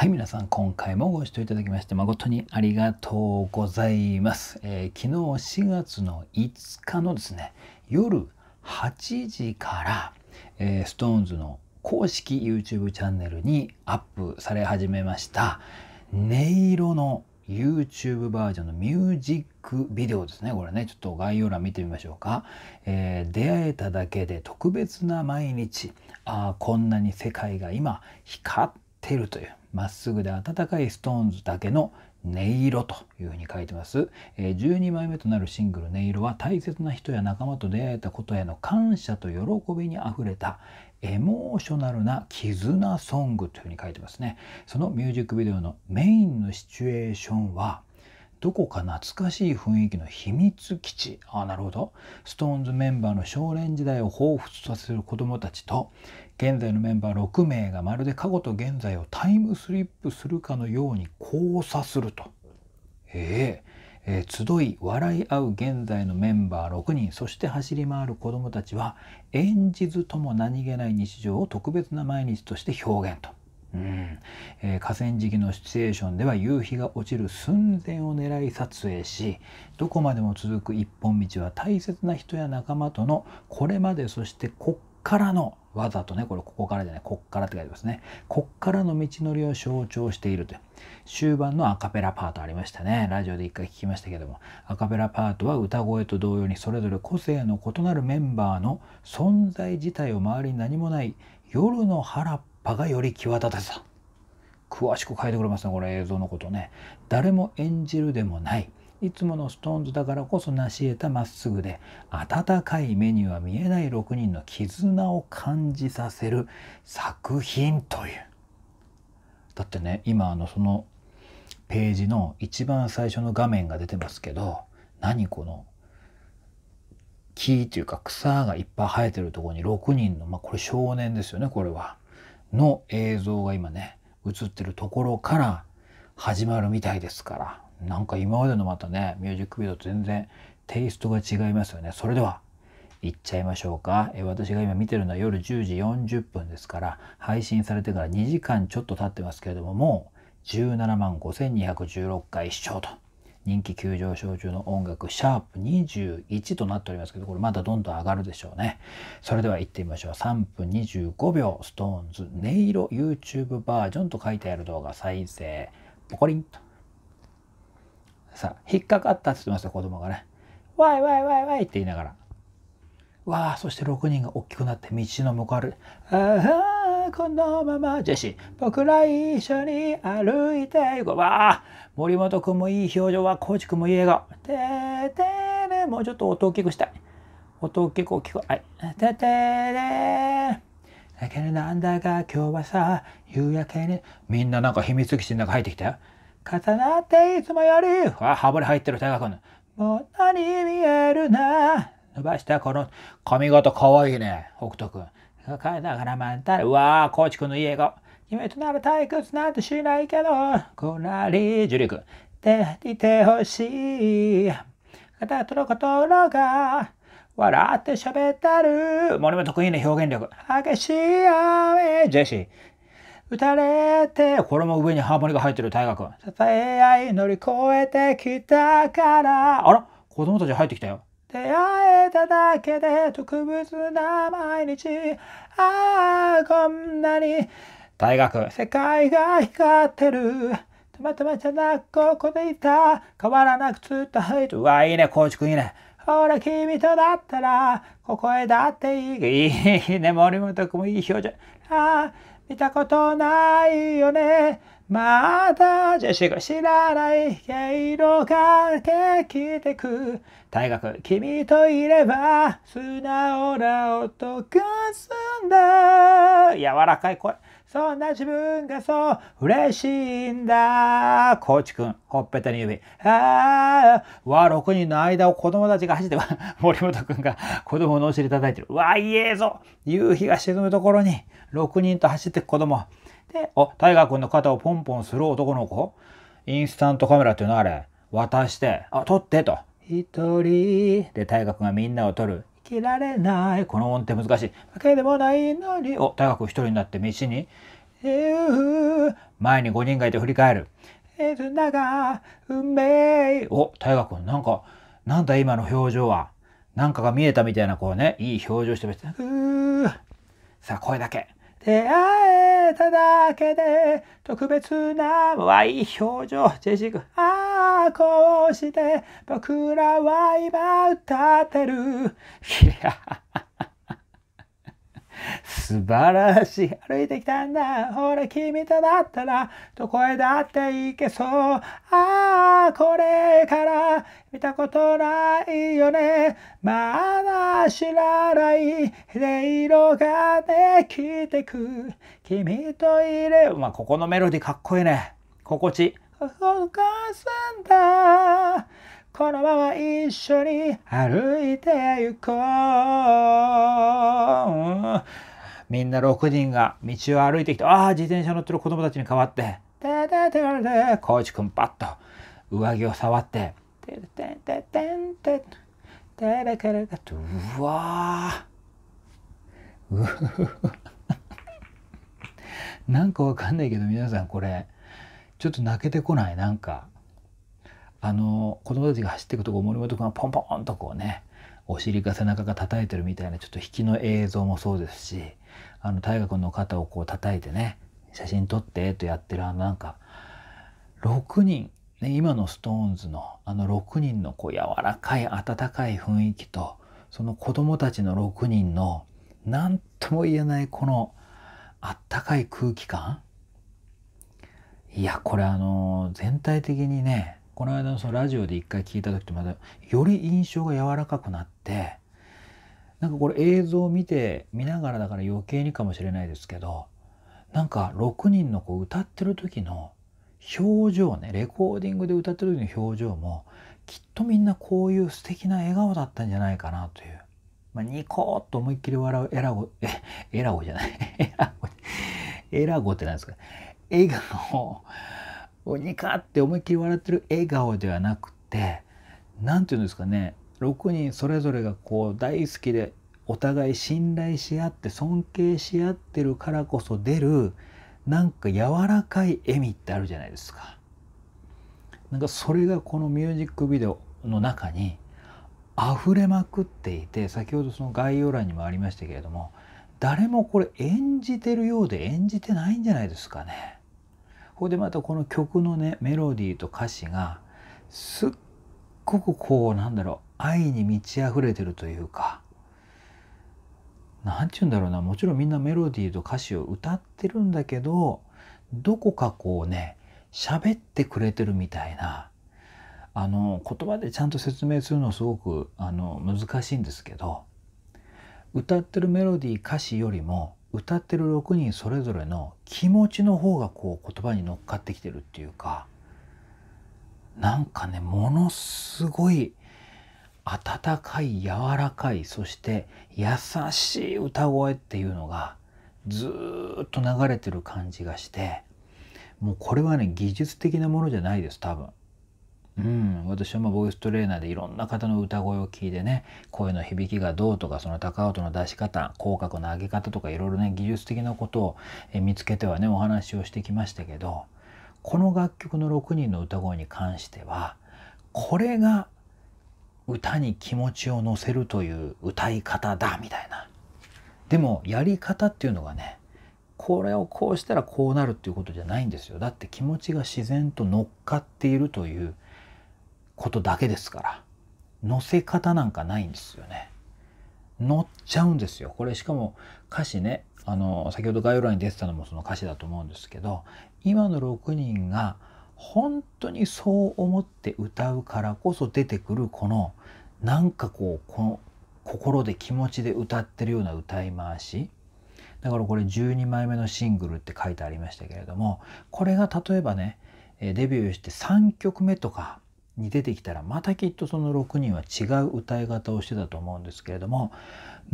はい、皆さん、今回もご視聴いただきまして誠にありがとうございます。えー、昨日4月の5日のですね、夜8時から、えー、SixTONES の公式 YouTube チャンネルにアップされ始めました音色の YouTube バージョンのミュージックビデオですね。これね、ちょっと概要欄見てみましょうか。えー、出会えただけで特別な毎日。ああ、こんなに世界が今光ってるという。まっすぐで温かいストーンズだけの音色というふうに書いてます。12枚目となるシングル「音色」は大切な人や仲間と出会えたことへの感謝と喜びにあふれたエモーショナルな絆ソングというふうに書いてますね。そのミュージックビデオのメインのシチュエーションはどこか懐かしい雰囲気の秘密基地あなるほど s i x t o メンバーの少年時代を彷彿させる子供たちと現在のメンバー6名がまるで過去と現在をタイムスリップするかのように交差すると。えええー、集い笑い合う現在のメンバー6人そして走り回る子どもたちは演じずとも何気ない日常を特別な毎日として表現と。うんえー、河川敷のシチュエーションでは夕日が落ちる寸前を狙い撮影しどこまでも続く一本道は大切な人や仲間とのこれまでそしてこっからのわざとね、これここからじゃない、こっからって書いてますね。こっからの道のりを象徴しているという。終盤のアカペラパートありましたね。ラジオで一回聞きましたけども、アカペラパートは歌声と同様にそれぞれ個性の異なるメンバーの存在自体を周りに何もない夜の原っぱがより際立たせた。詳しく書いてくれますね、これ映像のことね。誰も演じるでもない。いつもの SixTONES だからこそ成し得たまっすぐで温かい目には見えない6人の絆を感じさせる作品という。だってね今あのそのページの一番最初の画面が出てますけど何この木というか草がいっぱい生えてるとこに6人の、まあ、これ少年ですよねこれは。の映像が今ね映ってるところから始まるみたいですからなんか今までのまたねミュージックビデオと全然テイストが違いますよねそれでは行っちゃいましょうか、え私が今見てるのは夜10時40分ですから配信されてから2時間ちょっと経ってますけれどももう17万5216回視聴と人気急上昇中の音楽シャープ21となっておりますけどこれまだどんどん上がるでしょうねそれでは行ってみましょう3分25秒ストーンズ音色 YouTube バージョンと書いてある動画再生ポコリンとさ、引っかかったって言ってますよ、子供がね。わいわいわいわいって言いながら。わあ、そして6人が大きくなって道の向かう。ああ、このまま、ジェシー、僕ら一緒に歩いていこう。わあ、森本君もいい表情は、コーチ君もいい笑顔。てーてーね、もうちょっと音大きくしたい。音大きく大きく。はい。てーてーねだけどなんだか今日はさ、夕焼けに。みんななんか秘密基地の中入ってきたよ。重なっていつもより、わ、ハモリ入ってる、タカ君。もう何見えるな。伸ばしたこの髪型かわいいね、北斗君。抱えながらまんたる。うわあ、コーチくんの家が。夢となる退屈なんてしないけど、こなり、樹陸。で、いてほしい。肩との心が、笑って喋ったる。森本得意な表現力。激しい雨、ジェシー。打たれて、これも上にハーモニーが入ってる大学。支え合い乗り越えてきたから。あら子供たち入ってきたよ。出会えただけで特別な毎日。ああ、こんなに。大学、世界が光ってる。たまたまじゃなくここでいた。変わらなくずっと入る。うわ、いいね、コーチいいね。ほら、君とだったら、ここへだっていい。いいね、森本君もいい表情。ああ。見たことないよね。まだ女子が知らない毛色が出きてく。大学君といれば素直な音がすんだ。柔らかい声。そんな自分がそう嬉しいんだ。コーチくん、ほっぺたに指。ああ、わあ、6人の間を子供たちが走って、森本くんが子供のお尻叩いてる。わあ、いえぞ夕日が沈むところに、6人と走ってく子供。で、お、大河くんの肩をポンポンする男の子。インスタントカメラっていうのあれ、渡して、あ、撮ってと。一人で大河くんがみんなを撮る。きられないこの音って難しいわけでもないのにお高く一人になって道に前に5人がいて振り返る絆が運命お大河君なんかなんだ今の表情はなんかが見えたみたいなこうねいい表情してましたさあ声だけ出会えただけで特別なわいい表情ジェシー君ああこうして僕らは今歌ってる。いや、素晴らしい。歩いてきたんだ。ほら、君とだったら、どこへだって行けそう。ああ、これから見たことないよね。まだ知らないで色ができてく。君といれまあ、ここのメロディかっこいいね。心地いい。お母さんだこのまま一緒に歩いて行こうみんな6人が道を歩いてきてああ自転車乗ってる子供たちに代わって「ででででコーチくんパッと上着を触って「ででででんてでてれけれうわーなんかわかんないけど皆さんこれ。ちょっと泣けてこないなんかあの子供たちが走っていくとこ森本君がポンポンとこうねお尻か背中が叩いてるみたいなちょっと引きの映像もそうですしあの大河君の肩をこう叩いてね写真撮ってとやってるあのなんか6人、ね、今の SixTONES のあの6人のこう柔らかい温かい雰囲気とその子供たちの6人の何とも言えないこのあったかい空気感いやこれあの全体的にねこの間のそのラジオで一回聞いた時とまたより印象が柔らかくなってなんかこれ映像を見て見ながらだから余計にかもしれないですけどなんか6人のう歌ってる時の表情ねレコーディングで歌ってる時の表情もきっとみんなこういう素敵な笑顔だったんじゃないかなという、まあ、ニコーッと思いっきり笑うエラゴえエラゴじゃないエラゴエラゴって何ですか映画の「にか!」って思いっきり笑ってる笑顔ではなくて何て言うんですかね6人それぞれがこう大好きでお互い信頼し合って尊敬し合ってるからこそ出るなんか柔らかい笑みってあるじゃないですか。なんかそれがこのミュージックビデオの中に溢れまくっていて先ほどその概要欄にもありましたけれども誰もこれ演じてるようで演じてないんじゃないですかね。こでまたこの曲のねメロディーと歌詞がすっごくこうなんだろう愛に満ち溢れてるというか何て言うんだろうなもちろんみんなメロディーと歌詞を歌ってるんだけどどこかこうね喋ってくれてるみたいなあの言葉でちゃんと説明するのすごくあの難しいんですけど歌ってるメロディー歌詞よりも歌ってる6人それぞれの気持ちの方がこう言葉に乗っかってきてるっていうかなんかねものすごい温かい柔らかいそして優しい歌声っていうのがずっと流れてる感じがしてもうこれはね技術的なものじゃないです多分うん、私はまあボイストレーナーでいろんな方の歌声を聞いてね声の響きがどうとかその高音の出し方口角の上げ方とかいろいろね技術的なことを見つけてはねお話をしてきましたけどこの楽曲の6人の歌声に関してはこれが歌に気持ちを乗せるという歌い方だみたいな。でもやり方っていうのがねこれをこうしたらこうなるっていうことじゃないんですよだって気持ちが自然と乗っかっているということだけですから乗せ方なんかないんですよね。乗っちゃうんですよ。これしかも歌詞ねあの先ほど概要欄に出てたのもその歌詞だと思うんですけど今の6人が本当にそう思って歌うからこそ出てくるこのなんかこうこの心で気持ちで歌ってるような歌い回しだからこれ12枚目のシングルって書いてありましたけれどもこれが例えばねデビューして3曲目とかに出てきたらまたきっとその6人は違う歌い方をしてたと思うんですけれども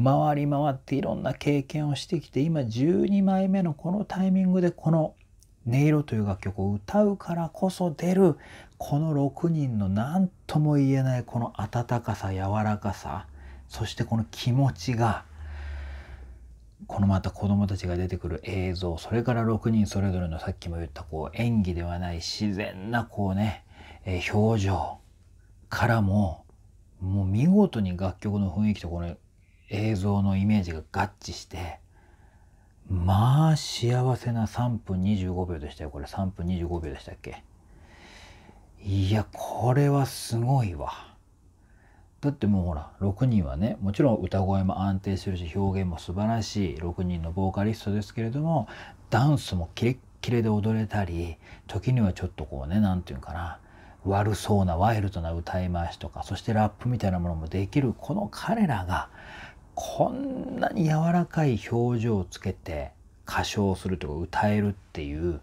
回り回っていろんな経験をしてきて今12枚目のこのタイミングでこの「音色」という楽曲を歌うからこそ出るこの6人の何とも言えないこの温かさ柔らかさそしてこの気持ちがこのまた子どもたちが出てくる映像それから6人それぞれのさっきも言ったこう演技ではない自然なこうねえ表情からももう見事に楽曲の雰囲気とこの映像のイメージが合致してまあ幸せな3分25秒でしたよこれ3分25秒でしたっけいやこれはすごいわだってもうほら6人はねもちろん歌声も安定してるし表現も素晴らしい6人のボーカリストですけれどもダンスもキレッキレで踊れたり時にはちょっとこうね何て言うかな悪そうなワイルドな歌い回しとかそしてラップみたいなものもできるこの彼らがこんなに柔らかい表情をつけて歌唱するとか歌えるっていう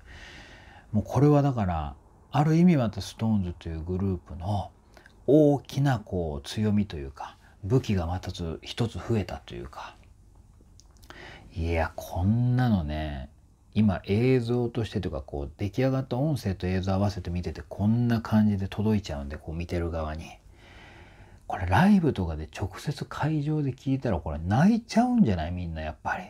もうこれはだからある意味また SixTONES というグループの大きなこう強みというか武器がまた一つ増えたというかいやこんなのね今映像としてとかこう出来上がった音声と映像合わせて見ててこんな感じで届いちゃうんでこう見てる側にこれライブとかで直接会場で聞いたらこれ泣いちゃうんじゃないみんなやっぱり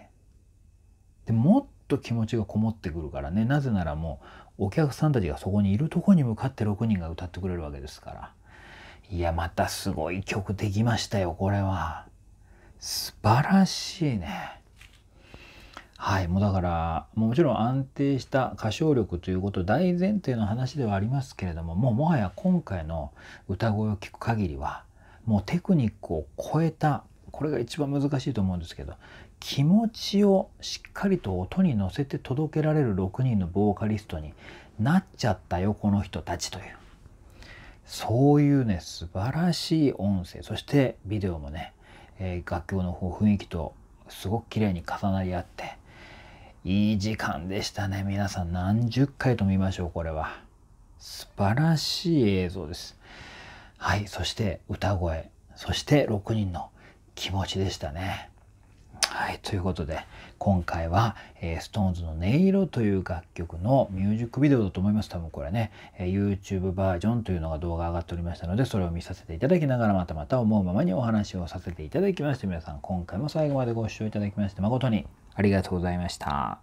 でもっと気持ちがこもってくるからねなぜならもうお客さんたちがそこにいるとこに向かって6人が歌ってくれるわけですからいやまたすごい曲できましたよこれは素晴らしいね。はい、もうだからもちろん安定した歌唱力ということ大前提の話ではありますけれどももうもはや今回の歌声を聞く限りはもうテクニックを超えたこれが一番難しいと思うんですけど気持ちをしっかりと音に乗せて届けられる6人のボーカリストになっちゃったよこの人たちというそういうね素晴らしい音声そしてビデオもね、えー、楽曲の方雰囲気とすごく綺麗に重なり合っていい時間でしたね。皆さん何十回と見ましょう、これは。素晴らしい映像です。はい、そして歌声、そして6人の気持ちでしたね。はい、ということで、今回は、えー、SixTONES の音色という楽曲のミュージックビデオだと思います。多分これね、え YouTube バージョンというのが動画上がっておりましたので、それを見させていただきながら、またまた思うままにお話をさせていただきまして、皆さん今回も最後までご視聴いただきまして誠にありがとうございました。